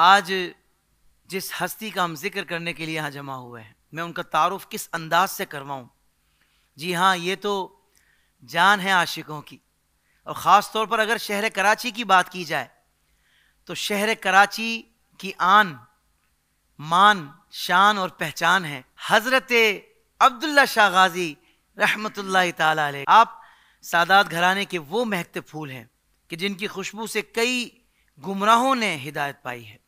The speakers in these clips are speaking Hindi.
आज जिस हस्ती का हम जिक्र करने के लिए यहाँ जमा हुए हैं मैं उनका तारुफ किस अंदाज से करवाऊँ जी हाँ ये तो जान है आशिकों की और ख़ास तौर पर अगर शहर कराची की बात की जाए तो शहर कराची की आन मान शान और पहचान है हज़रत अब्दुल्ला शाह गाजी रहमत आप सादात घराने के वो महकते फूल हैं कि जिनकी खुशबू से कई गुमराहों ने हिदायत पाई है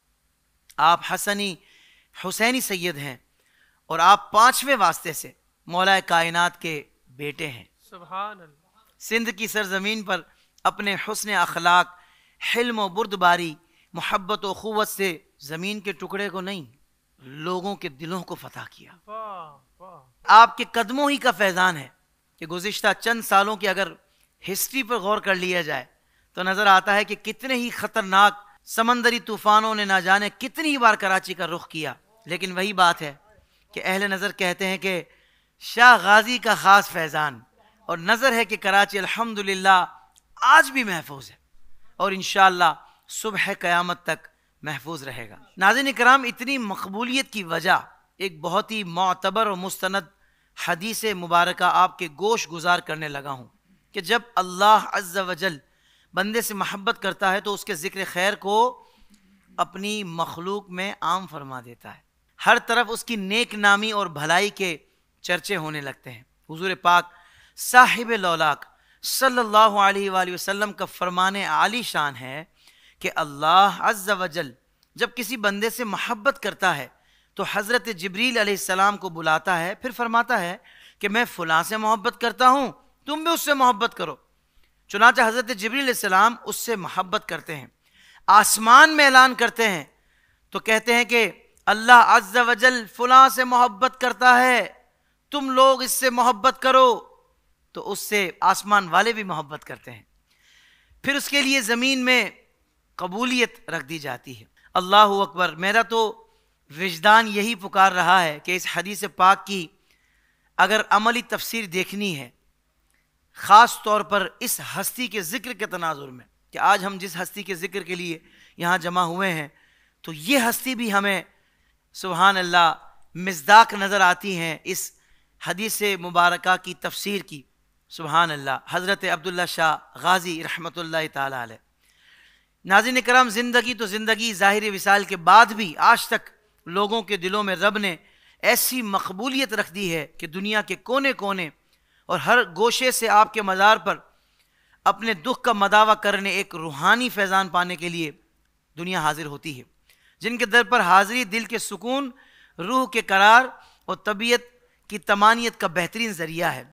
आप हसनी हुसैनी सैयद हैं और आप पांचवें वास्ते से मौला कायनात के बेटे हैं सिंध की सरजमीन पर अपने हसन अखलाक हिल्म बुरदबारी मोहब्बत व से ज़मीन के टुकड़े को नहीं लोगों के दिलों को फतह किया आपके कदमों ही का फैज़ान है कि गुज्त चंद सालों की अगर हिस्ट्री पर गौर कर लिया जाए तो नज़र आता है कि कितने ही ख़तरनाक समंदरी तूफानों ने ना जाने कितनी बार कराची का रुख किया लेकिन वही बात है कि अहले नज़र कहते हैं कि शाह गाजी का ख़ास फैज़ान और नज़र है कि कराची अल्हम्दुलिल्लाह आज भी महफूज है और इन सुबह क़यामत तक महफूज रहेगा नाजिन कराम इतनी मकबूलियत की वजह एक बहुत ही मतबर और मुस्ंद हदीस मुबारक आपके गोश गुजार करने लगा हूँ कि जब अल्लाह अज्जा वजल बंदे से मोहब्बत करता है तो उसके ज़िक्र खैर को अपनी मखलूक में आम फरमा देता है हर तरफ उसकी नेक नामी और भलाई के चर्चे होने लगते हैं हुजूर पाक साहिब लौलाक सल्लल्लाहु अलैहि वसल्लम का फरमान आली शान है कि अल्लाह अज्जा वजल जब किसी बंदे से महब्बत करता है तो हज़रत जबरीलम को बुलाता है फिर फरमाता है कि मैं फ़लाँ से मोहब्बत करता हूँ तुम भी उससे मोहब्बत करो चुनाचा हज़रत जबरीसम उससे मोहब्बत करते हैं आसमान में ऐलान करते हैं तो कहते हैं कि अल्लाह अज वजल फ़लाँ से मोहब्बत करता है तुम लोग इससे मोहब्बत करो तो उससे आसमान वाले भी मोहब्बत करते हैं फिर उसके लिए ज़मीन में कबूलियत रख दी जाती है अल्लाह अकबर मेरा तो विजदान यही पुकार रहा है कि इस हदीस पाक की अगर अमली तफसीर देखनी है ख़ास तौर पर इस हस्ती के ज़िक्र के तनाजुर में कि आज हम जिस हस्ती के ज़िक्र के लिए यहाँ जमा हुए हैं तो ये हस्ती भी हमें सुबहान अल्लाह मजदाक नज़र आती हैं इस हदीस मुबारक की तफसीर की सुबहान अल्लाह हज़रत अब्दुल्ला शाह गाज़ी रहमत ला नाजिन कराम ज़िंदगी तो ज़िंदगी ज़ाहिर विसाल के बाद भी आज तक लोगों के दिलों में रब ने ऐसी मकबूलियत रख दी है कि दुनिया के कोने कोने और हर गोशे से आपके मज़ार पर अपने दुख का मदावा करने एक रूहानी फैज़ान पाने के लिए दुनिया हाजिर होती है जिनके दर पर हाजिरी दिल के सुकून रूह के करार और तबीयत की तमानियत का बेहतरीन ज़रिया है